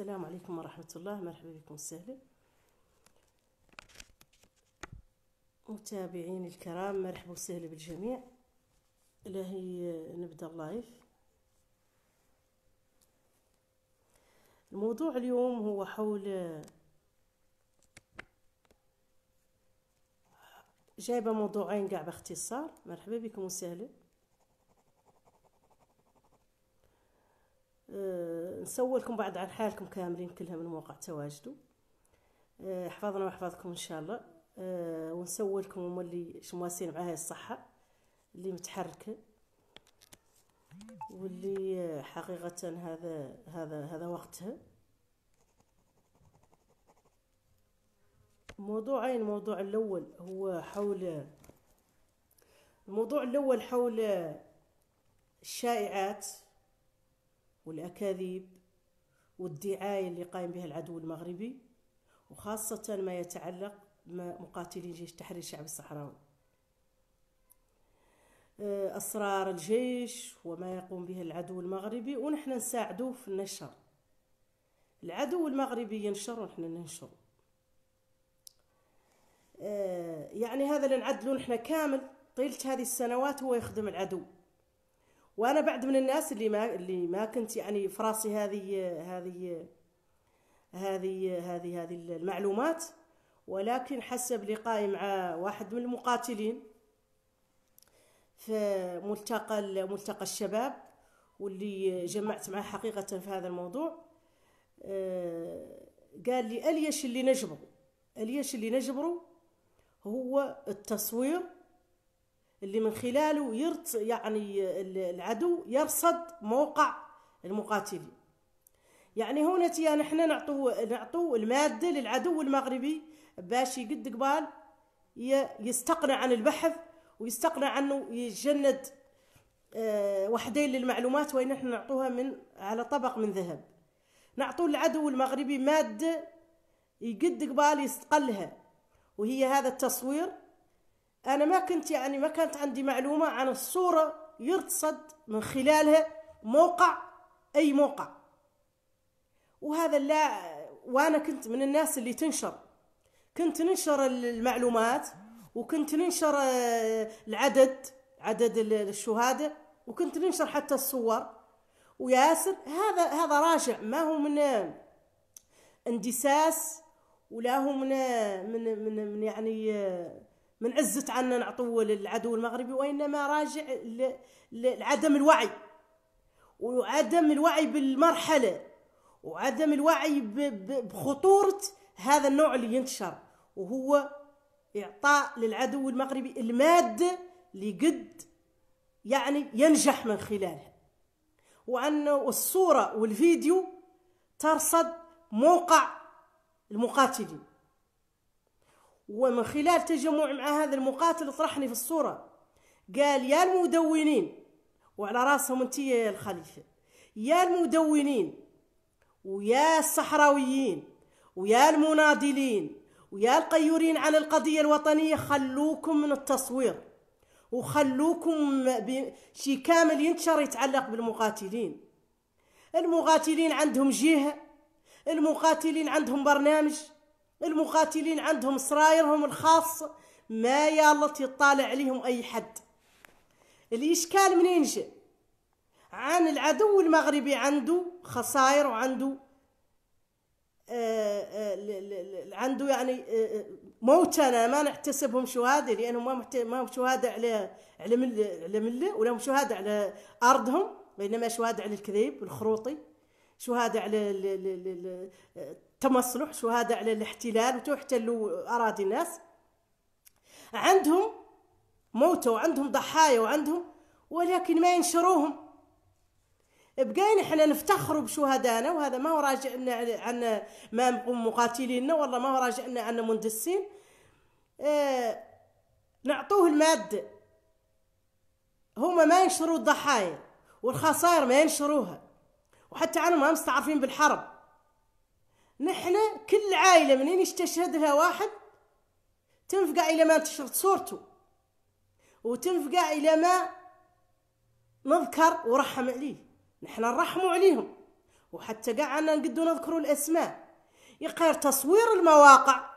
السلام عليكم ورحمة الله مرحبا بكم سهلا متابعين الكرام مرحبا وسهلا بالجميع لهي نبدا اللايف الموضوع اليوم هو حول جايبه موضوعين قاع باختصار مرحبا بكم وسهلا آه، نسول لكم بعد عن حالكم كاملين كلها من موقع تواجدو آه، حفظنا وحفظكم ان شاء الله آه، ونسول لكم هما اللي شمواسين مع هاي الصحه اللي متحركه واللي حقيقه هذا هذا هذا وقتها موضوعين الموضوع الاول هو حول الموضوع الاول حول الشائعات والأكاذيب والدعاية اللي قائم بها العدو المغربي وخاصة ما يتعلق مقاتلين جيش تحرير الشعب الصحراوي آه، أسرار الجيش وما يقوم به العدو المغربي ونحن نساعدوه في النشر العدو المغربي ينشر ونحن ننشر آه، يعني هذا اللي نعدله نحن كامل طيلة هذه السنوات هو يخدم العدو وانا بعد من الناس اللي ما اللي ما كنت يعني في راسي هذه هذه هذه هذه هذه المعلومات ولكن حسب لقائي مع واحد من المقاتلين في ملتقى ملتقى الشباب واللي جمعت معه حقيقة في هذا الموضوع آه، قال لي أليش اللي نجبره أليش اللي نجبره هو التصوير اللي من خلاله يرت يعني العدو يرصد موقع المقاتلين يعني هنا تيان نحن نعطو نعطو الماده للعدو المغربي باش يقد قبال يستقنع عن البحث ويستقنع عنه يتجند آه، وحدين للمعلومات وين نحن نعطوها من على طبق من ذهب نعطو العدو المغربي ماده يقد قبال يستقلها وهي هذا التصوير أنا ما كنت يعني ما كانت عندي معلومة عن الصورة يرتصد من خلالها موقع أي موقع وهذا لا وأنا كنت من الناس اللي تنشر كنت ننشر المعلومات وكنت ننشر آه، العدد عدد الشهداء وكنت ننشر حتى الصور وياسر هذا هذا راجع ما هو من آه، اندساس ولا هو من آه، من من, من يعني من عزة عنا نعطوه للعدو المغربي وإنما راجع لعدم الوعي وعدم الوعي بالمرحلة وعدم الوعي بخطورة هذا النوع اللي ينتشر وهو إعطاء للعدو المغربي المادة اللي قد يعني ينجح من خلالها وأنه الصورة والفيديو ترصد موقع المقاتلين ومن خلال تجمع مع هذا المقاتل طرحني في الصورة قال يا المدونين وعلى راسهم انت يا الخليفة يا المدونين ويا الصحراويين ويا المناضلين ويا القيورين على القضية الوطنية خلوكم من التصوير وخلوكم شي كامل ينتشر يتعلق بالمقاتلين المقاتلين عندهم جهة المقاتلين عندهم برنامج المقاتلين عندهم سرايرهم الخاصة ما يالط يطالع عليهم أي حد الإشكال منين جاء عن العدو المغربي عنده خسائر وعنده آآ آه، آآ آه، عنده يعني آه، موتنا ما نحتسبهم شهداء لانهم ما ما هم شهداء على على مله على مله ولا هم شهداء على ارضهم بينما شهداء على الكذب الخروطي شهداء على تمصلح شهداء على الاحتلال وتحتلوا أراضي الناس عندهم موتى وعندهم ضحايا وعندهم ولكن ما ينشروهم بقينا احنا نفتخروا بشهدائنا وهذا ما هو راجعنا عن ما مقاتلينا والله ما هو راجعنا عن مندسين اه نعطوه المادة هما ما ينشروا الضحايا والخسائر ما ينشروها وحتى عنهم ما مستعرفين بالحرب نحن كل عائلة منين يستشهد لها واحد تنفقع إلى ما انتشرت صورته وتنفقع إلى ما نذكر ورحم عليه نحن نرحموا عليهم وحتى قاع عنا نقدو نذكروا الأسماء يقير تصوير المواقع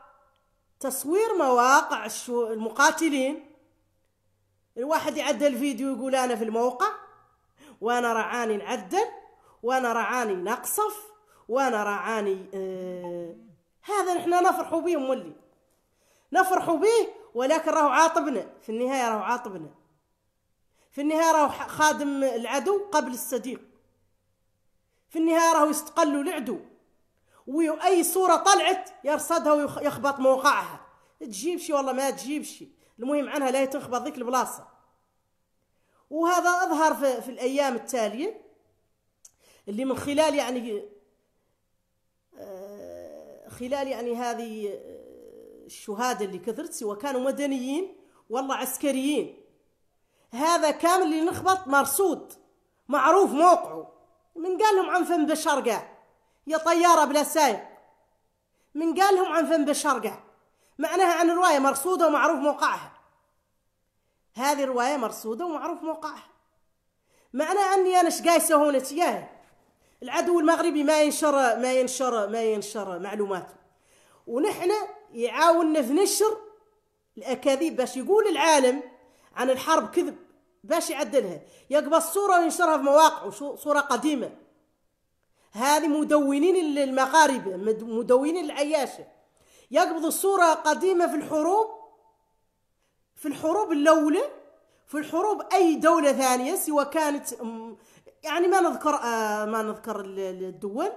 تصوير مواقع المقاتلين الواحد يعدل الفيديو يقول أنا في الموقع وأنا رعاني نعدل وأنا رعاني نقصف وانا راعاني آه هذا نحن نفرح به مولي نفرح به ولكن راهو عاطبنا في النهايه راهو عاطبنا في النهايه راهو خادم العدو قبل الصديق في النهايه راهو يستقلوا العدو واي صوره طلعت يرصدها ويخبط موقعها تجيب شي والله ما تجيب شي المهم عنها لا تنخبط ذيك البلاصه وهذا اظهر في, في الايام التاليه اللي من خلال يعني آه، خلال يعني هذه آه، الشهادة اللي كثرت سواء كانوا مدنيين والله عسكريين هذا كامل اللي نخبط مرصود معروف موقعه من قال لهم عن فم بالشرقة يا طيارة بلا سايق من قال لهم عن فم بالشرقة معناها عن رواية مرصودة ومعروف موقعها هذه رواية مرصودة ومعروف موقعها معناها أني أنا شقايسة هون تياهي العدو المغربي ما ينشر ما ينشر ما ينشر معلوماته ونحن يعاوننا في نشر الاكاذيب باش يقول العالم عن الحرب كذب باش يعدلها يقبض الصوره وينشرها في مواقع صوره قديمه هذه مدونين المغاربه مدونين العياشه يقبض الصوره قديمه في الحروب في الحروب الاولى في الحروب اي دوله ثانيه سواء كانت يعني ما نذكر آه، ما نذكر الدول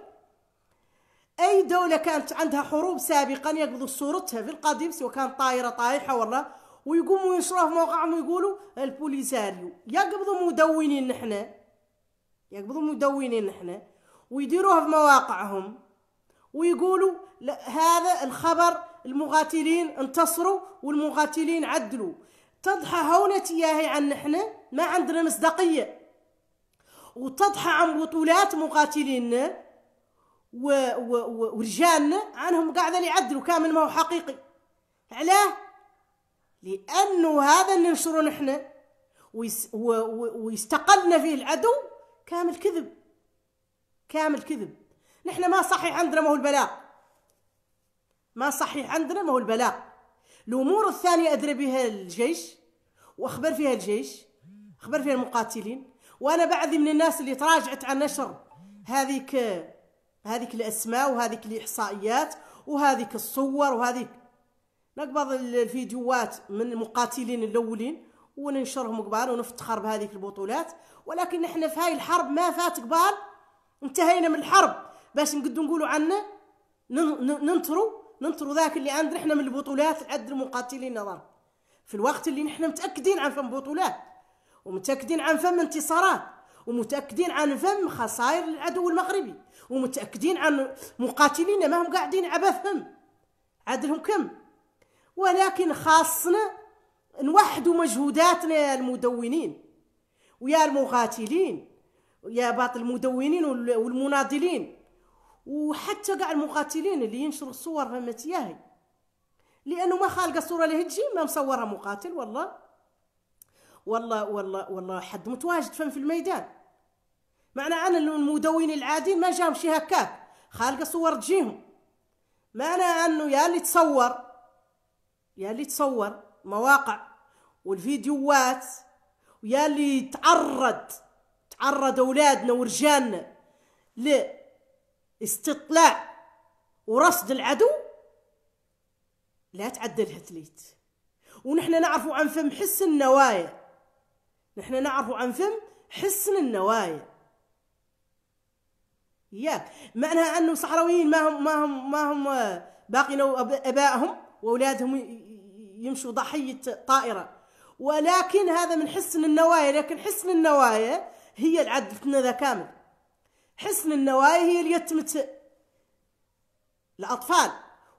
أي دولة كانت عندها حروب سابقا يقبضوا صورتها في القديم سواء كانت طائرة طايحة ولا ويقوموا ينشروها في موقعهم ويقولوا البوليساريو يقبضوا مدونين نحنا يقبضوا مدونين نحنا ويديروها في مواقعهم ويقولوا لا هذا الخبر المقاتلين انتصروا والمقاتلين عدلوا تضحى هونتي ياهي عن نحنا ما عندنا مصداقية وتضحى عن بطولات مقاتلين ورجالنا عنهم قاعدة يعدلوا كامل ما هو حقيقي علاه لأنه هذا اللي ننشره نحن ويستقلنا فيه العدو كامل كذب كامل كذب نحن ما صحيح عندنا ما هو البلاغ ما صحيح عندنا ما هو البلاغ الأمور الثانية أدرى بها الجيش وأخبر فيها الجيش أخبر فيها المقاتلين وانا بعدي من الناس اللي تراجعت عن نشر هذيك هذيك الاسماء وهذيك الاحصائيات وهذيك الصور وهذيك نقبض الفيديوهات من المقاتلين الاولين وننشرهم قبال ونفتخر بهذيك البطولات ولكن احنا في هاي الحرب ما فات قبال انتهينا من الحرب باش نقدو نقولوا عنه ننطروا ننطروا ذاك اللي عندنا احنا من البطولات عند المقاتلين نظام في الوقت اللي نحن متاكدين عن فم بطولات ومتأكدين عن فم انتصارات ومتأكدين عن فم خسائر للعدو المغربي ومتأكدين عن مقاتلين ما هم قاعدين عبثهم عدلهم كم ولكن خاصنا نوحدوا مجهوداتنا يا المدونين ويا المقاتلين يا باطل المدونين والمناضلين وحتى كاع المقاتلين اللي ينشروا الصور صورهم متياهي لانه ما خالقه صوره لهجي ما مصورها مقاتل والله والله والله والله حد متواجد فهم في الميدان معنى انا المدونين العاديين ما جاهم شي هكاك خالقه صور تجيهم معنى انه يا اللي تصور يا اللي تصور مواقع والفيديوهات ويا اللي تعرض تعرض اولادنا ورجالنا لاستطلاع ورصد العدو لا تعدلها هتليت ونحن نعرفوا عن فم حس النوايا نحن نعرف عن فم حسن النوايا ياك معناها أنه صحراويين ما هم ما هم ما هم باقين أبائهم وأولادهم يمشوا ضحية طائرة ولكن هذا من حسن النوايا لكن حسن النوايا هي العد ذا كامل حسن النوايا هي اللي يتمت الأطفال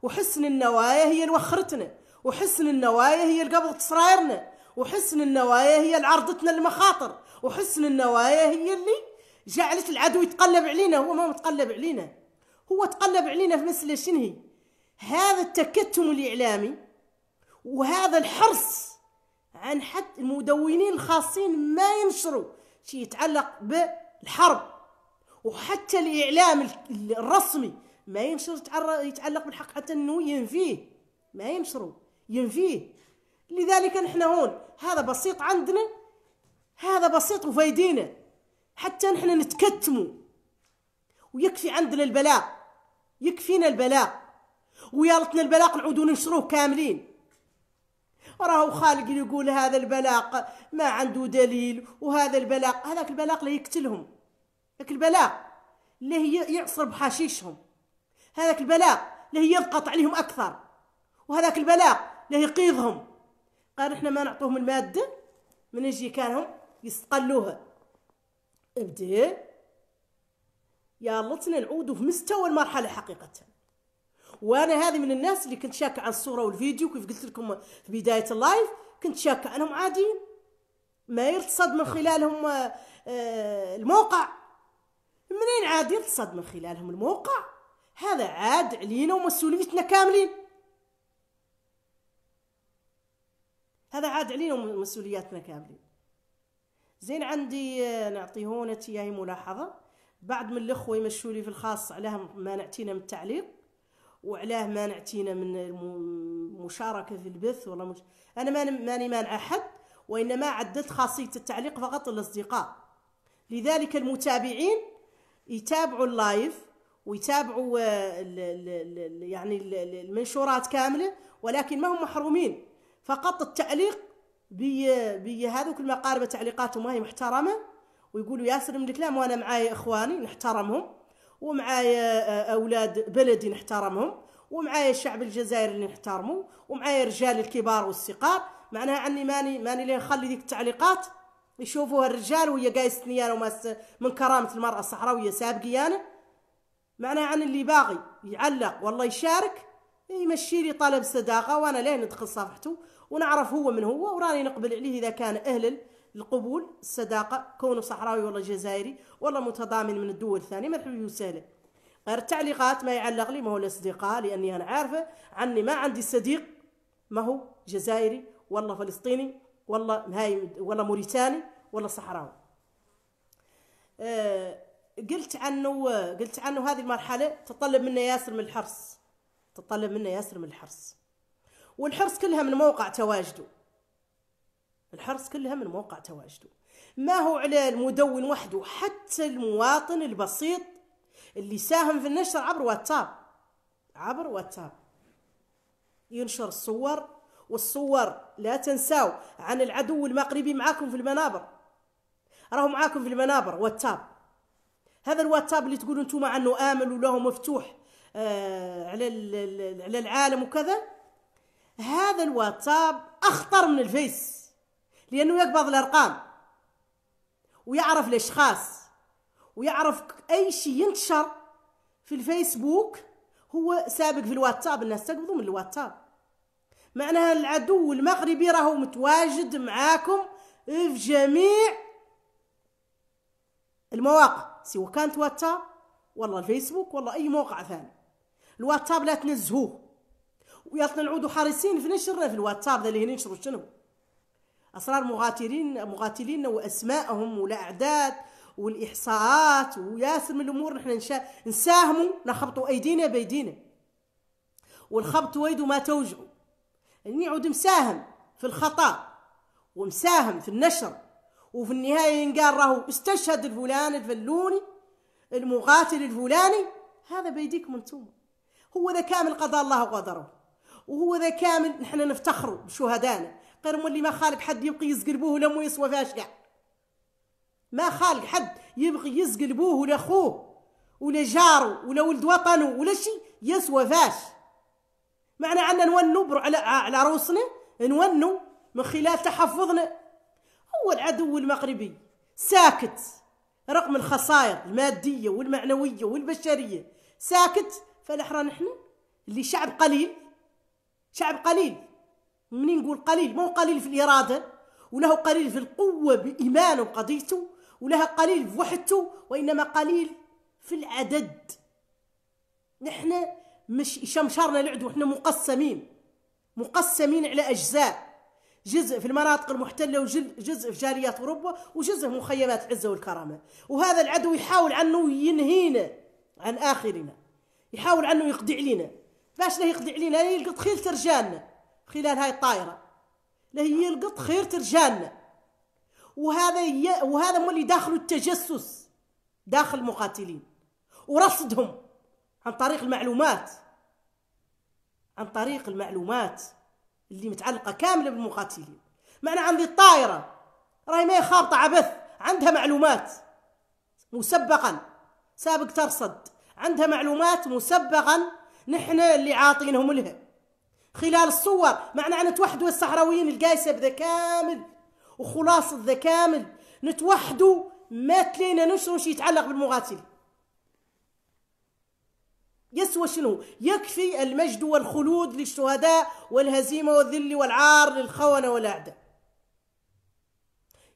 وحسن النوايا هي اللي وخرتنا وحسن النوايا هي اللي قبضت سرايرنا وحسن النوايا هي اللي عرضتنا المخاطر وحسن النوايا هي اللي جعلت العدو يتقلب علينا هو ما متقلب علينا هو تقلب علينا في مسألة شنهي هذا التكتم الإعلامي وهذا الحرص عن حتى المدونين الخاصين ما ينشروا شيء يتعلق بالحرب وحتى الإعلام الرسمي ما ينشر يتعلق بالحق حتى أنه ينفيه ما ينشروا ينفيه لذلك نحن هون هذا بسيط عندنا هذا بسيط وفايدينا حتى نحن نتكتموا ويكفي عندنا البلاء يكفينا البلاء ويالتنا البلاء نعودوا ننشروه كاملين راهو خالق يقول هذا البلاق ما عنده دليل وهذا البلاق هذاك البلاق لا يقتلهم ذاك البلاق اللي يعصر بحشيشهم هذاك البلاق اللي يضغط عليهم اكثر وهذاك البلاق اللي يقيضهم قال احنا ما نعطوهم المادة من يجي كانهم يستقلوها ابدي يا لطنا نعودوا في مستوى المرحلة حقيقة وانا هذه من الناس اللي كنت شاكة عن الصورة والفيديو كيف قلت لكم في بداية اللايف كنت شاكة انهم عاديين ما يرتصد من خلالهم آه، الموقع منين عاد يرتصد من خلالهم الموقع هذا عاد علينا ومسؤوليتنا كاملين هذا عاد علينا مسؤولياتنا كاملين زين عندي آه، نعطي هون تياهي ملاحظه بعد من الاخوه يمشوا لي في الخاص علاه ما نعتينا من التعليق وعلاه ما نعتينا من المشاركه في البث ولا مش... انا ماني مانع احد وانما عدلت خاصيه التعليق فقط للاصدقاء لذلك المتابعين يتابعوا اللايف ويتابعوا الـ آه، الـ الـ يعني المنشورات كامله ولكن ما هم محرومين فقط التعليق هذوك المقاربة تعليقاتهم هي محترمة ويقولوا ياسر من الكلام وأنا معايا إخواني نحترمهم ومعايا أولاد بلدي نحترمهم ومعايا الشعب الجزائري اللي نحترمه ومعايا رجال الكبار والصغار معناها عني ماني ماني اللي نخلي ديك التعليقات يشوفوها الرجال وهي قايستني انا وماس من كرامه المراه الصحراويه سابقي انا معناها عن اللي باغي يعلق والله يشارك يمشي يعني لي طلب صداقه وانا لين ندخل صفحته ونعرف هو من هو وراني نقبل عليه اذا كان اهل القبول الصداقه كونه صحراوي ولا جزائري ولا متضامن من الدول الثانيه مرحبا وسهلا غير التعليقات ما يعلق لي ما هو الاصدقاء لاني انا عارفه عني ما عندي صديق ما هو جزائري ولا فلسطيني ولا هاي ولا موريتاني ولا صحراوي آه، قلت عنه قلت عنه هذه المرحله تطلب منا ياسر من الحرص تطلب منه من الحرص والحرص كلها من موقع تواجده الحرص كلها من موقع تواجده ما هو على المدون وحده حتى المواطن البسيط اللي ساهم في النشر عبر واتساب عبر واتساب ينشر الصور والصور لا تنساو عن العدو المغربي معاكم في المنابر راهو معاكم في المنابر واتساب هذا الواتساب اللي تقولوا انتم عنه امن وله مفتوح آه، على على العالم وكذا هذا الواتساب اخطر من الفيس لانه يقبض الارقام ويعرف الاشخاص ويعرف اي شيء ينتشر في الفيسبوك هو سابق في الواتساب الناس تقبضوا من الواتساب معناها العدو المغربي راهو متواجد معاكم في جميع المواقع سواء كانت واتساب والله الفيسبوك والله اي موقع ثاني الواتساب لا تنزهوه وياتنا نعودوا حريصين في نشر في الواتساب اللي هنا نشروا شنو اسرار مغاتلين مغاتلين واسمائهم والاعداد والاحصاءات وياسر من الامور نحن نساهموا نخبطوا ايدينا بايدينا والخبط ويد ما توجعوا اني يعني عود مساهم في الخطا ومساهم في النشر وفي النهايه ينقال راهو استشهد الفلان الفلوني المقاتل الفلاني هذا بيديكم انتم هو ذا كامل قضى الله وقدره وهو ذا كامل نحن نفتخروا بشهدائنا غير اللي ما خالق حد يبقي يزقلبوه ولا مو يسوى فاش كاع ما خالق حد يبغي يزقلبوه ولا خوه ولا جاره ولا ولد وطنه ولا شي يسوى فاش معنى عندنا نونو على على روسنا نونو من خلال تحفظنا هو العدو المغربي ساكت رغم الخسائر المادية والمعنوية والبشرية ساكت فالاحرى نحن اللي شعب قليل شعب قليل منين نقول قليل ما هو قليل في الاراده ولا هو قليل في القوه بايمانه بقضيته ولا قليل في وحدته وانما قليل في العدد نحن مش شمشارنا العدو احنا مقسمين مقسمين على اجزاء جزء في المناطق المحتلة وجزء في جاليات أوروبا وجزء في مخيمات العزة والكرامة وهذا العدو يحاول عنه ينهينا عن آخرنا يحاول عنه يقضي علينا باش لا يقضي علينا لا يلقط خير ترجالنا خلال هاي الطائره لا يلقط خير ترجالنا وهذا ي... وهذا اللي داخل التجسس داخل المقاتلين ورصدهم عن طريق المعلومات عن طريق المعلومات اللي متعلقه كامله بالمقاتلين معنى عندي الطائره راهي ما خابطه عبث عندها معلومات مسبقا سابق ترصد عندها معلومات مسبقا نحن اللي عاطينهم لها خلال الصور معنا أن نتوحدوا الصحراويين القايسة بذا كامل وخلاص ذا كامل نتوحدوا ما تلينا نشر شيء يتعلق بالمغاتل يسوى شنو يكفي المجد والخلود للشهداء والهزيمة والذل والعار للخونة والأعداء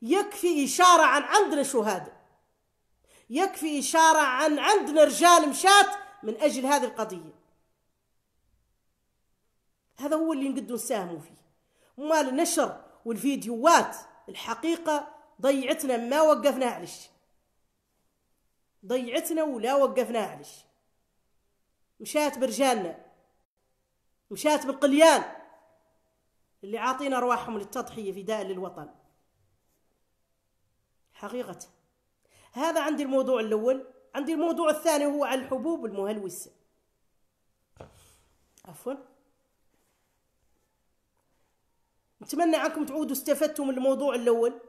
يكفي إشارة عن عندنا شهادة يكفي إشارة عن عندنا رجال مشات من أجل هذه القضية هذا هو اللي نقدر نساهموا فيه وما النشر والفيديوهات الحقيقة ضيعتنا ما وقفنا علش ضيعتنا ولا وقفنا علش مشات برجالنا مشات بالقليان اللي عاطينا ارواحهم للتضحيه في داء للوطن حقيقه هذا عندي الموضوع الأول عندي الموضوع الثاني هو على الحبوب المهلوسة عفوا نتمنى عنكم تعودوا استفدتوا من الموضوع الأول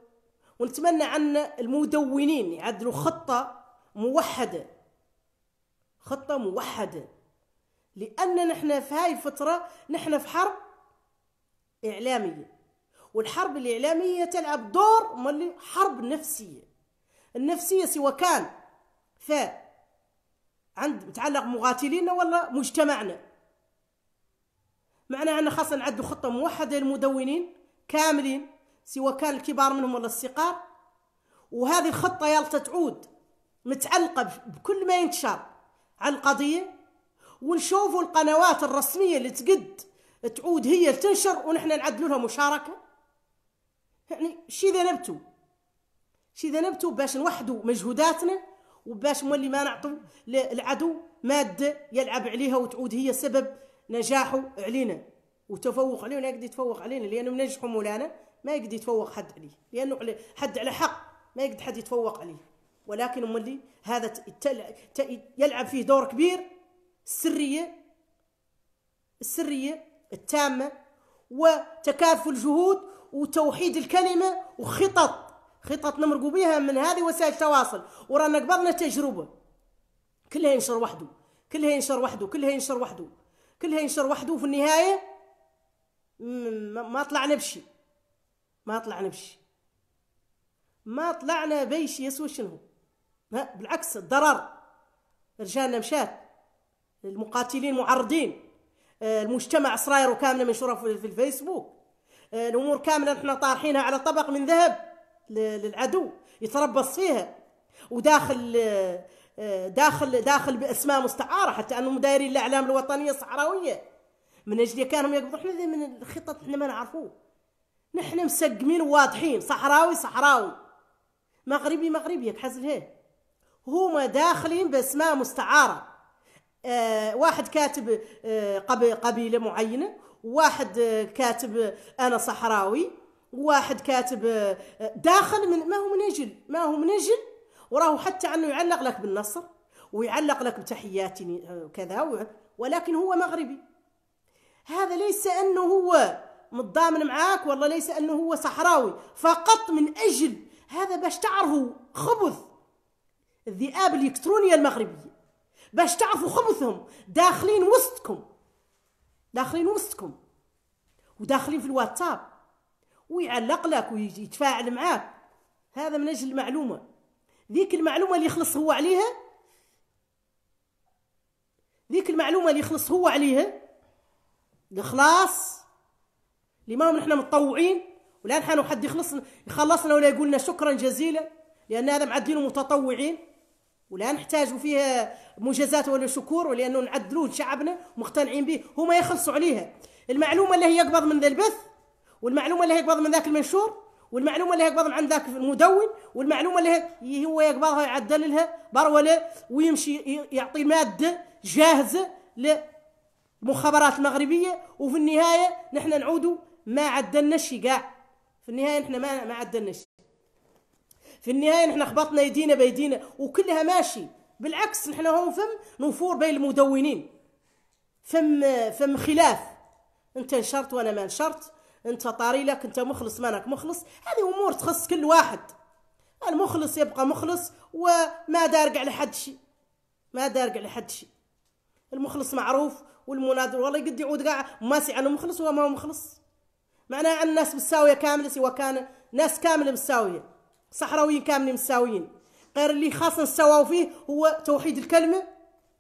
ونتمنى عنا المدونين يعدلوا خطة موحدة خطة موحدة لأن نحن في هاي الفترة نحن في حرب إعلامية والحرب الإعلامية تلعب دور حرب نفسية النفسية سواء كان ف عند متعلق مقاتلينا ولا مجتمعنا معناها أن خاصة نعدوا خطة موحدة للمدونين كاملين سواء كان الكبار منهم ولا الصغار وهذه الخطة يالتا تعود متعلقة بكل ما ينتشر على القضية ونشوفوا القنوات الرسمية اللي تقد تعود هي تنشر ونحن نعدلوا لها مشاركة يعني شي ذا نبتو شي ذنبتو باش نوحدوا مجهوداتنا وباش مولي ما نعطوا للعدو ماده يلعب عليها وتعود هي سبب نجاحه علينا وتفوق علينا يقدر يتفوق علينا لانه منجحوا مولانا ما يقدر يتفوق حد عليه لانه حد على حق ما يقدر حد يتفوق عليه ولكن مولي هذا يلعب فيه دور كبير السريه السريه التامه وتكافل الجهود وتوحيد الكلمه وخطط خطط نمرقوا بها من هذه وسائل التواصل ورانا قبضنا تجربه كلها ينشر وحده كلها ينشر وحده كلها ينشر وحده كلها ينشر وحده وفي النهايه ما طلعنا بشي ما طلعنا بشي ما طلعنا بيش يسوى شنو بالعكس الضرر رجالنا مشات المقاتلين معرضين آه، المجتمع صراير كامله منشوره في الفيسبوك آه، الامور كامله احنا طارحينها على طبق من ذهب للعدو يتربص فيها وداخل آه، داخل داخل باسماء مستعاره حتى انهم دايرين الاعلام الوطنيه الصحراويه من اجل كانهم يقبضوا احنا من الخطط احنا ما نعرفوه نحن مسقمين وواضحين صحراوي صحراوي مغربي مغربي بحزب هيه هما داخلين باسماء مستعاره آه، واحد كاتب آه، قبيله معينه واحد كاتب انا صحراوي واحد كاتب آه، داخل من ما هو من اجل ما هو من اجل وراه حتى انه يعلق لك بالنصر ويعلق لك بتحياتي يعني، وكذا آه، ولكن هو مغربي هذا ليس انه هو متضامن معاك والله ليس انه هو صحراوي فقط من اجل هذا باش تعرفوا خبث الذئاب الالكترونيه المغربيه باش تعرفوا خبثهم داخلين وسطكم داخلين وسطكم وداخلين في الواتساب ويعلق لك ويتفاعل معاك هذا من اجل المعلومه ذيك المعلومه اللي يخلص هو عليها ذيك المعلومه اللي يخلص هو عليها الاخلاص اللي ما نحن متطوعين ولا نحن حد يخلص يخلصنا ولا يقول لنا شكرا جزيلا لان هذا معدلين متطوعين ولا نحتاجوا فيها مجازات ولا شكور ولانه نعدلوه لشعبنا مقتنعين به هما يخلصوا عليها المعلومه اللي هي يقبض من ذا البث والمعلومه اللي هي من ذاك المنشور والمعلومه اللي هي من عند ذاك المدون والمعلومه اللي هي هو يقبضها يعدل لها برولة ويمشي يعطي ماده جاهزه للمخابرات المغربيه وفي النهايه نحن نعود ما عدلنا شيء كاع في النهايه نحن ما ما عدلنا شيء في النهايه نحن خبطنا يدينا بيدينا وكلها ماشي بالعكس نحن هون فم نفور بين المدونين فم فم خلاف انت نشرت وانا ما نشرت انت طاري لك انت مخلص مانك مخلص هذه امور تخص كل واحد المخلص يبقى مخلص وما دارق حد شيء ما دارق حد شيء المخلص معروف والمنادر والله قد يعود قاع ماسي عنه مخلص وما هو مخلص معناها ان الناس بالساويه كامله سواء كان ناس كامله مساويه صحراويين كاملين مساويين غير اللي خاصة نساواو فيه هو توحيد الكلمة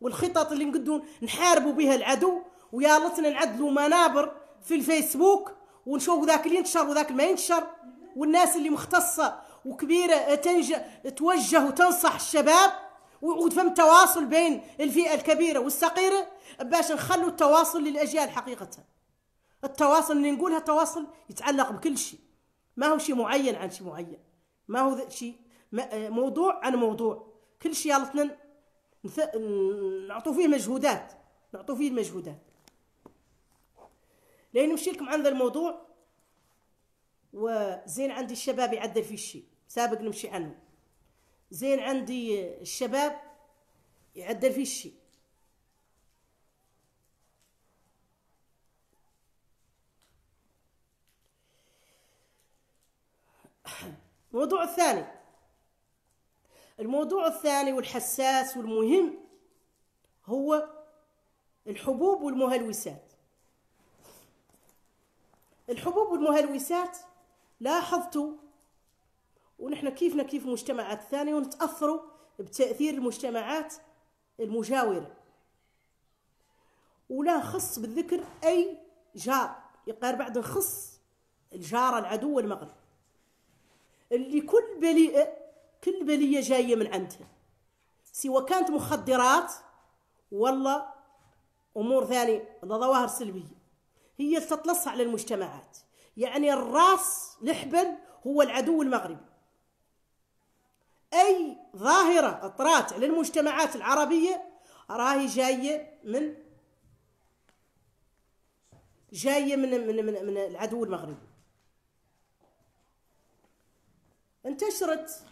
والخطط اللي نقدو نحاربوا بها العدو ويا لطنا نعدلوا منابر في الفيسبوك ونشوف ذاك اللي ينتشر وذاك اللي ما ينتشر والناس اللي مختصه وكبيره تنج... توجه وتنصح الشباب وتفهم تواصل بين الفئه الكبيره والصغيره باش نخلوا التواصل للاجيال حقيقه التواصل اللي نقولها تواصل يتعلق بكل شيء ما هو شيء معين عن شيء معين ما هو شيء موضوع عن موضوع كل شيء يالتنا نعطوا فيه مجهودات نعطوا فيه المجهودات لين نمشي لكم عن ذا الموضوع وزين عندي الشباب يعدل في الشيء سابق نمشي عنه زين عندي الشباب يعدل في الشيء الموضوع الثاني الموضوع الثاني والحساس والمهم هو الحبوب والمهلوسات الحبوب والمهلوسات لاحظتوا ونحن كيفنا كيف مجتمعات ثانية ونتأثروا بتأثير المجتمعات المجاورة ولا خص بالذكر أي جار يقال بعد نخص الجار العدو المغرب اللي كل بليئة كل بلية جاية من عندها سواء كانت مخدرات ولا أمور ثانية ولا ظواهر سلبية هي تتلصع على المجتمعات يعني الراس الحبل هو العدو المغربي أي ظاهرة أطرات على المجتمعات العربية راهي جاية من جاية من من من, من العدو المغربي انتشرت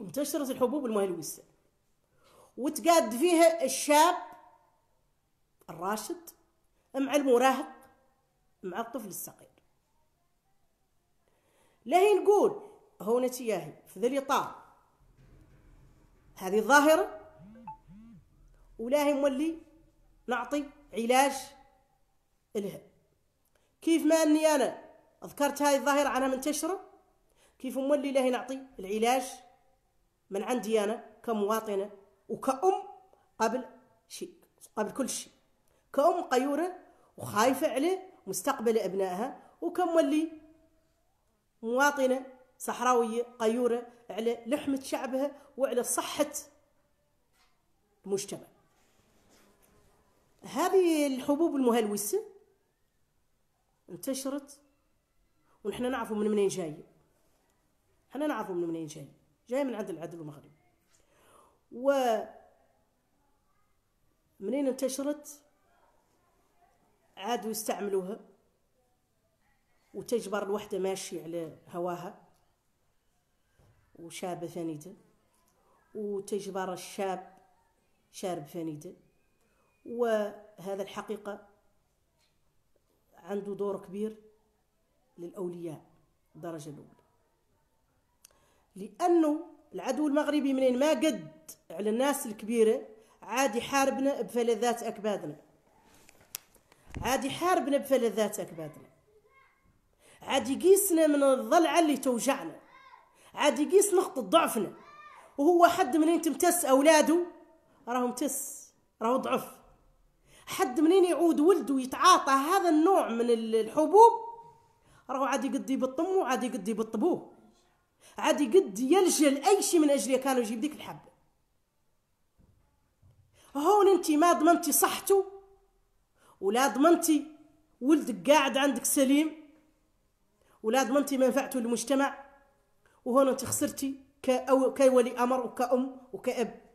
انتشرت الحبوب المهلوسة وتقاد فيها الشاب الراشد مع المراهق مع الطفل الصغير لهي نقول هو تياهي في ذا الإطار هذه الظاهرة ولاهي مولي نعطي علاج لها كيف ما أني أنا ذكرت هذه الظاهرة عنها منتشرة كيف مولي لاهي نعطي العلاج من عندي أنا كمواطنة وكأم قبل شيء قبل كل شيء كأم قيورة وخايفة عليه مستقبل أبنائها وكم ولي مواطنة صحراوية قيورة على لحمة شعبها وعلى صحة المجتمع هذه الحبوب المهلوسة انتشرت ونحن نعرف من منين جاية احنا نعرف من منين جاية جاية من عند العدل المغرب و منين انتشرت عادوا يستعملوها وتجبر الوحدة ماشي على هواها وشابة ثنيدة وتجبر الشاب شارب ثنيدة وهذا الحقيقة عنده دور كبير للأولياء الدرجة الأولى لأنه العدو المغربي منين ما قد على الناس الكبيرة عاد يحاربنا بفلذات أكبادنا عاد يحاربنا بفلذاتك بادنا عاد يقيسنا من الضلعة اللي توجعنا عاد يقيس نقطة ضعفنا وهو حد منين تمتس أولاده راهو متس راهو ضعف حد منين يعود ولده يتعاطى هذا النوع من الحبوب راهو عاد يقضي بالطم وعاد يقضي يبطبوه عاد يقد يلجا لاي شيء من اجله كانوا يجيب ديك الحبه هون انت ما ضمنتي صحته ولا ضمنتي ولدك قاعد عندك سليم ولا ضمنتي منفعته للمجتمع وهون انت خسرتي كولي امر وكأم وكأب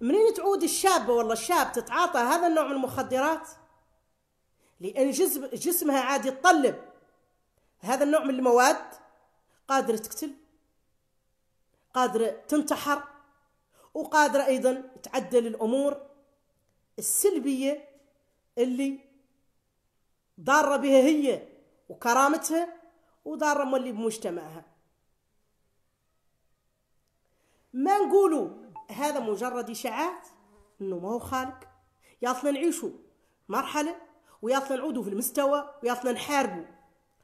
منين تعود الشابة والله الشاب تتعاطى هذا النوع من المخدرات لأن جسم جسمها عادي يتطلب هذا النوع من المواد قادرة تقتل قادرة تنتحر وقادرة أيضا تعدل الأمور السلبيه اللي ضاره بها هي وكرامتها وضاره مولي بمجتمعها ما نقولوا هذا مجرد اشاعات انه ما هو خالق ياصلا نعيشوا مرحله وياصلا نعودوا في المستوى وياصلا نحاربوا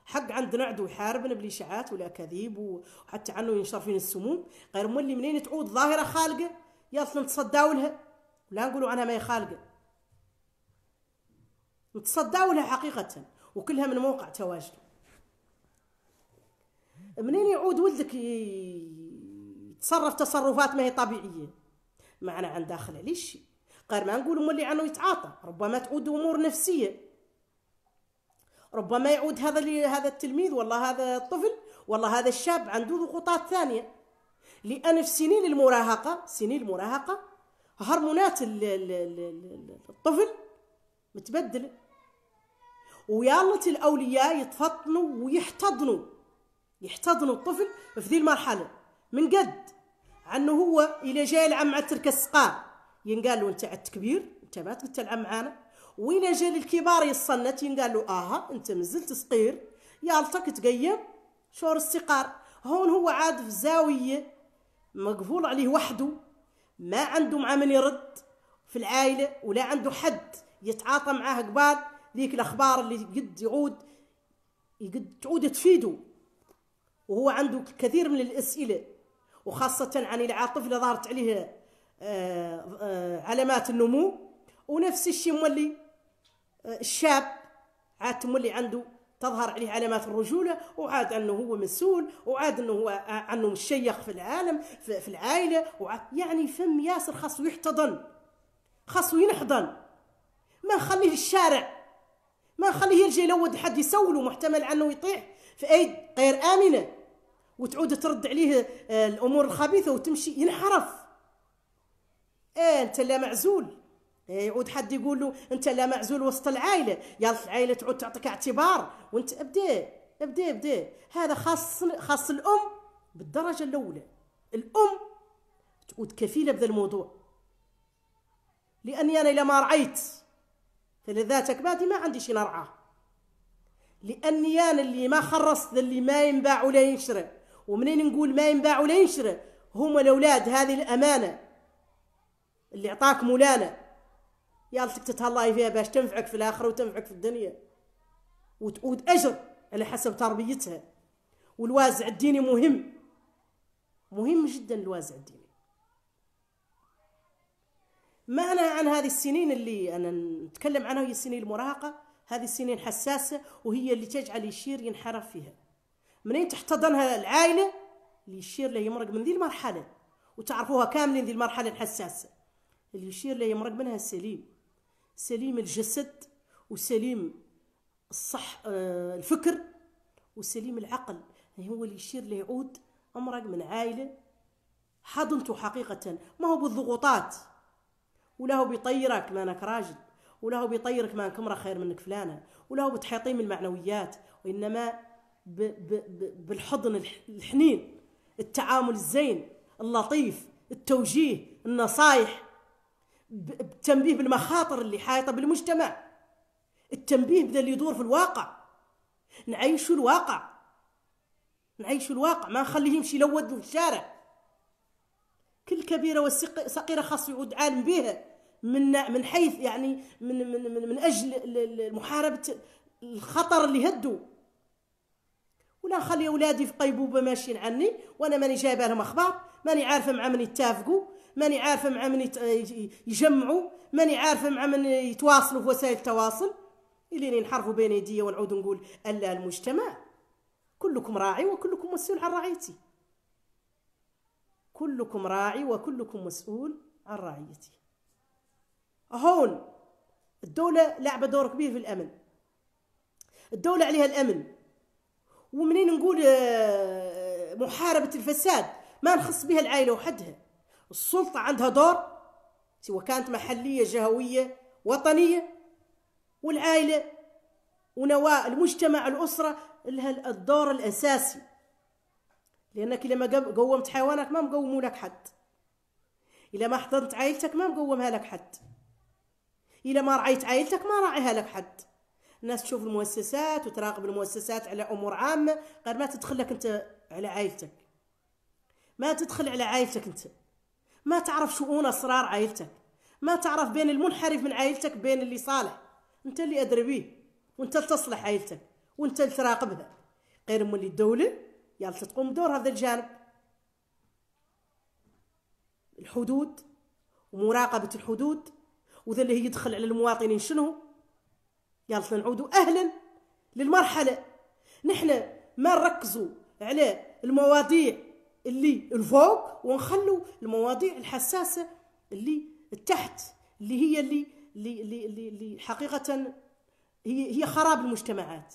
حق عندنا عدو يحاربنا بالاشاعات والاكاذيب وحتى عنه ينشر فينا السموم غير مولي منين تعود ظاهره خالقه ياصلا نتصداو لها ولا نقولوا انا ما خالقه نتصدعوا لها حقيقه وكلها من موقع تواجد منين يعود ولدك يتصرف تصرفات ما هي طبيعيه معنا عن داخل ليش غير ما نقول مولي عنه يتعاطى ربما تعود امور نفسيه ربما يعود هذا هذا التلميذ والله هذا الطفل والله هذا الشاب عنده ضغوطات ثانيه لان في سنين المراهقه سنين المراهقه هرمونات الطفل متبدله ويالة الاولياء يتفطنوا ويحتضنوا يحتضنوا الطفل في ذي المرحله من قد عنه هو الى جاي العم على ترك السقار ينقال له انت عدت كبير انت ما تقدر تلعب معانا وإلى جا للكبار يصنت ينقال له اها انت مازلت صغير يالتك تقيم شور السقار هون هو عاد في زاويه مقفول عليه وحده ما عنده مع من يرد في العائلة ولا عنده حد يتعاطى معاه قبال ذيك الأخبار اللي قد يعود قد تعود تفيده وهو عنده كثير من الأسئلة وخاصة عن العاطفة اللي ظهرت عليها آه، آه، علامات النمو ونفس الشيء مولي آه، الشاب عاد مولي عنده تظهر عليه علامات الرجولة وعاد أنه هو مسؤول وعاد أنه هو آه، أنه مشيخ في العالم في, في العائلة وعاد يعني فم ياسر خاصه يحتضن خاصه ينحضن ما نخليه الشارع ما نخليه يرجع يلود حد يسوله محتمل أنه يطيح في أيد غير آمنة وتعود ترد عليه آه، الأمور الخبيثة وتمشي ينحرف آه أنت لا معزول يعود إيه، حد يقول له انت لا معزول وسط العائله يا العائله تعود تعطيك اعتبار وانت ابدا ابدا ابدا هذا خاص خاص الام بالدرجه الاولى الام تعود كفيله بهذا الموضوع لاني انا الا ما رعيت فلذاتك بادي ما عندي شي نرعاه لاني انا اللي ما خرصت اللي ما ينباع ولا ينشرى ومنين نقول ما ينباع ولا ينشرى هما الاولاد هذه الامانه اللي عطاك مولانا يالتك تتهلاي فيها باش تنفعك في الآخرة وتنفعك في الدنيا وتقود أجر على حسب تربيتها والوازع الديني مهم مهم جدا الوازع الديني معنى عن هذه السنين اللي أنا نتكلم عنها هي سنين المراهقة هذه السنين حساسة وهي اللي تجعل يشير ينحرف فيها منين تحتضنها العائلة اللي يشير له يمرق من ذي المرحلة وتعرفوها كاملين ذي المرحلة الحساسة اللي يشير له يمرق منها سليم سليم الجسد وسليم الصح آه، الفكر وسليم العقل يعني هو اللي يشير ليعود أمرك من عائلة حضنته حقيقة ما هو بالضغوطات ولا هو بيطيرك ما أنك راجل ولا هو بيطيرك ما أنك امرأة خير منك فلانة ولا هو بتحيطيه من المعنويات وإنما ب ب ب بالحضن الحنين التعامل الزين اللطيف التوجيه النصايح التنبيه بالمخاطر اللي حايطه بالمجتمع التنبيه بدا اللي يدور في الواقع نعيشوا الواقع نعيشوا الواقع ما نخليه يمشي لود في الشارع كل كبيرة وصغيرة خاص يعود عالم بها من من حيث يعني من من من, من اجل محاربة الخطر اللي هدوا ولا نخلي اولادي في قيبوبه ماشيين عني وانا ماني جايبه لهم اخبار ماني عارفه مع من يتفقوا ماني عارفه مع من يجمعوا ماني عارفه مع من يتواصلوا في وسائل التواصل الين ينحرفوا بين يدي ونعود نقول الا المجتمع كلكم راعي وكلكم مسؤول عن رعيتي كلكم راعي وكلكم مسؤول عن رعيتي هون الدولة لعبة دور كبير في الأمن الدولة عليها الأمن ومنين نقول آه، محاربة الفساد ما نخص بها العائلة وحدها السلطة عندها دور سواء كانت محلية جهوية وطنية والعائلة ونواة المجتمع الأسرة لها الدور الأساسي لأنك لما قومت حيوانك ما مقوموا لك حد إلا ما حضنت عائلتك ما مقومها لك حد إلا ما رعيت عائلتك ما راعيها لك حد الناس تشوف المؤسسات وتراقب المؤسسات على أمور عامة غير ما تدخل لك أنت على عائلتك ما تدخل على عائلتك أنت ما تعرف شؤون اسرار عائلتك ما تعرف بين المنحرف من عائلتك بين اللي صالح انت اللي ادري بيه وانت اللي تصلح عائلتك وانت اللي تراقبها غير من الدوله يا تقوم دور هذا الجانب الحدود ومراقبه الحدود وذا اللي يدخل على المواطنين شنو يلا نعودوا اهلا للمرحله نحن ما نركزوا على المواضيع اللي الفوق ونخلوا المواضيع الحساسه اللي تحت اللي هي اللي اللي اللي, اللي, اللي حقيقه هي هي خراب المجتمعات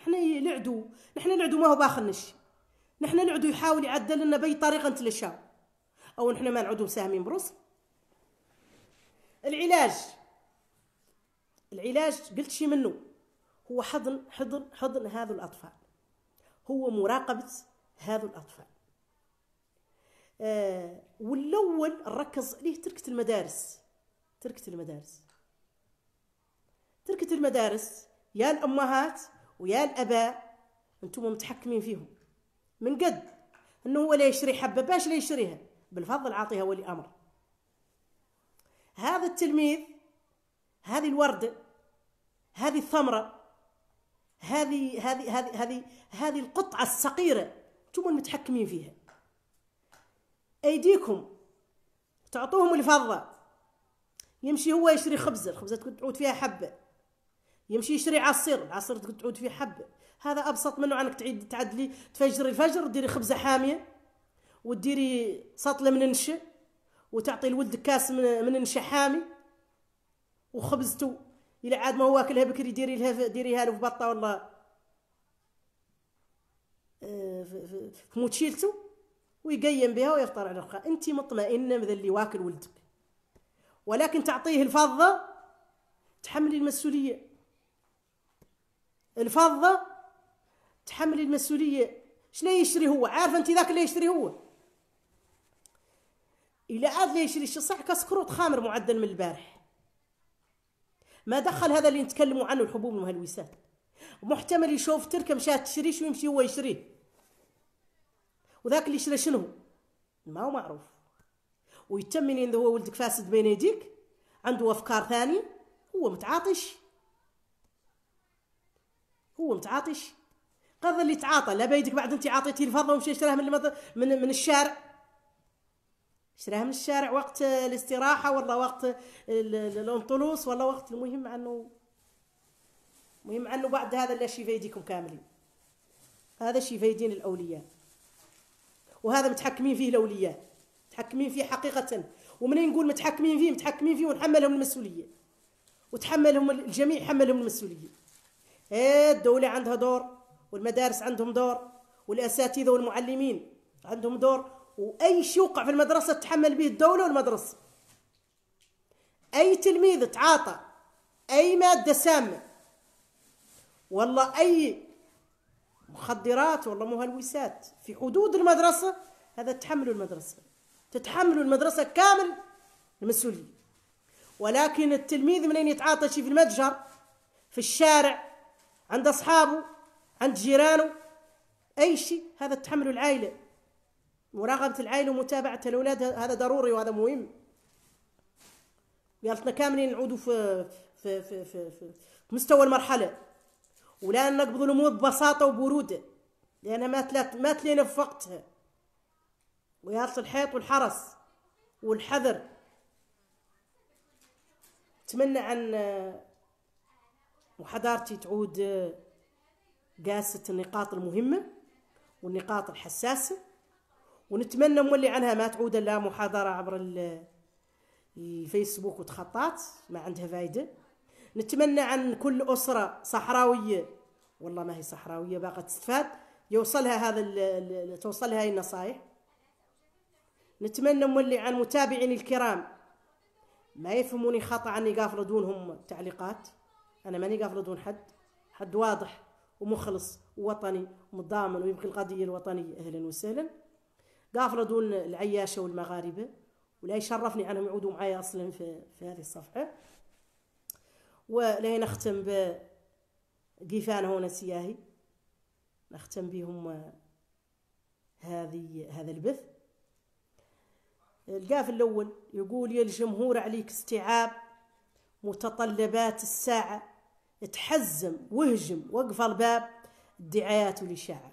احنا العدو نحن العدو ما هو باخر نشي نحن العدو يحاول يعدل لنا باي طريقه نتلشاو او نحن ما نعدو ساهمين بروس العلاج العلاج قلت شي منه هو حضن حضن حضن هذو الاطفال هو مراقبه هذو الأطفال آه والأول نركز عليه تركة المدارس تركة المدارس تركة المدارس يا الأمهات ويا الأباء أنتم متحكمين فيهم من قد أنه هو لا يشري حبة باش لا يشريها بالفضل عاطيها ولي أمر هذا التلميذ هذه الوردة هذه الثمرة هذه هذه هذه هذه هذه القطعة الصغيرة انتم المتحكمين فيها ايديكم تعطوهم الفضه يمشي هو يشري خبزه الخبزه تعود فيها حبه يمشي يشري عصير العصير تعود فيه حبه هذا ابسط منه عنك تعيد تعدلي تفجري الفجر وديري خبزه حاميه وتديري سطله من النشا وتعطي الولد كاس من, من النشا حامي وخبزته الى عاد ما هو واكلها بكري ديري لها ديريها له في بطه ولا في موتشيلته ويقيم بها ويفطر على الرقاق انت مطمئنه بذا اللي واكل ولدك ولكن تعطيه الفضه تحملي المسؤوليه الفضه تحملي المسؤوليه شنو يشري هو عارفه انت ذاك اللي يشتري هو الى عاد لا يشري شي صح كسكروت خامر معدل من البارح ما دخل هذا اللي نتكلموا عنه الحبوب المهلوسات محتمل يشوف تركه مشات تشريش ويمشي هو يشريه وذاك اللي شرى شنو ما هو معروف ويتم منين هو ولدك فاسد بين يديك عنده أفكار ثاني هو متعاطش هو متعاطش قضى اللي تعاطى لا بيدك بعد انت عاطيتي الفضه ومشى اشتراها من من من الشارع اشتراها من الشارع وقت الاستراحه ولا وقت الانطلوس ولا وقت المهم عنه المهم عنه بعد هذا لا في يفيدكم كاملين هذا في يفيدين الاولياء وهذا متحكمين فيه الاولياء متحكمين فيه حقيقه ومنين نقول متحكمين فيه متحكمين فيه ونحملهم المسؤوليه وتحملهم الجميع حملهم المسؤوليه إيه الدوله عندها دور والمدارس عندهم دور والاساتذه والمعلمين عندهم دور واي شيء يوقع في المدرسه تتحمل به الدوله والمدرسه اي تلميذ تعاطى اي ماده سامه والله اي مخدرات والله مهلوسات في حدود المدرسة هذا تحمل المدرسة تتحمل المدرسة كامل المسؤولية ولكن التلميذ منين يتعاطى شي في المتجر في الشارع عند أصحابه عند جيرانه أي شيء هذا تحمله العائلة مراقبة العائلة ومتابعة الأولاد هذا ضروري وهذا مهم يالتنا كاملين نعودوا في في في في, في مستوى المرحلة ولا نقبض الامور ببساطه وبروده لانها ما تلات ما تلينا في وقتها ويا الحيط والحرس والحذر اتمنى أن محاضرتي آه، تعود قاسة آه، النقاط المهمة والنقاط الحساسة ونتمنى مولي عنها ما تعود إلا محاضرة عبر آه، الفيسبوك وتخطات ما عندها فايدة نتمنى عن كل أسرة صحراوية والله ما هي صحراوية باقة تستفاد يوصلها هذا توصلها هاي النصائح نتمنى مولي عن متابعين الكرام ما يفهموني خطا اني قافله دونهم تعليقات انا ماني قافله دون حد حد واضح ومخلص ووطني ومتضامن ويمكن القضيه الوطنيه اهلا وسهلا قافله دون العياشه والمغاربه ولا يشرفني انهم يعودوا معي اصلا في, في هذه الصفحه ولهي نختم ب قيفان هون سياهي نختم بهم هذه هذا البث القاف الأول يقول يا الجمهور عليك استيعاب متطلبات الساعة تحزم وهجم وقف الباب الدعايات والإشاعة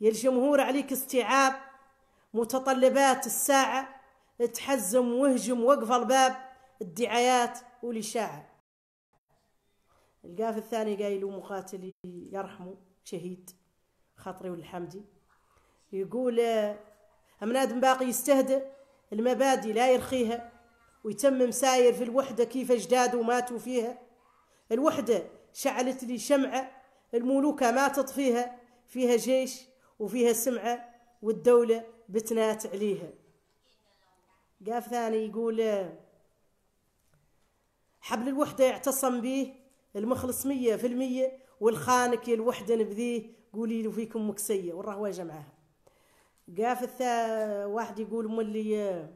يا الجمهور عليك استيعاب متطلبات الساعة تحزم وهجم وقف الباب الدعايات والإشاعة القاف الثاني قايل مقاتل يرحمه شهيد خاطري والحمدي يقول أمناد باقي يستهدئ المبادئ لا يرخيها ويتمم ساير في الوحدة كيف أجداده ماتوا فيها الوحدة شعلت لي شمعة الملوكة ما تطفيها فيها جيش وفيها سمعة والدولة بتنات عليها قاف ثاني يقول حبل الوحدة يعتصم به المخلص مية في المية والخانك الوحدة نبذيه قولي له فيكم مكسية والرهوة معاها قاف الثا واحد يقول مولي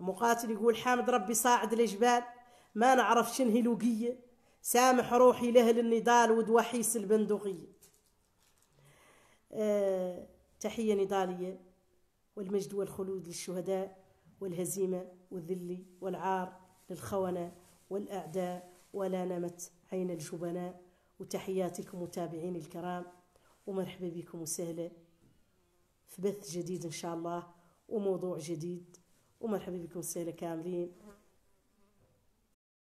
المقاتل يقول حامد ربي صاعد الجبال ما نعرف شنهي لوقية سامح روحي لأهل النضال ودوحيس البندقية أه تحية نضالية والمجد والخلود للشهداء والهزيمة والذل والعار للخونة والأعداء ولا نمت عين الجبناء وتحياتكم متابعين الكرام ومرحبا بكم وسهلا في بث جديد إن شاء الله وموضوع جديد ومرحبا بكم وسهلا كاملين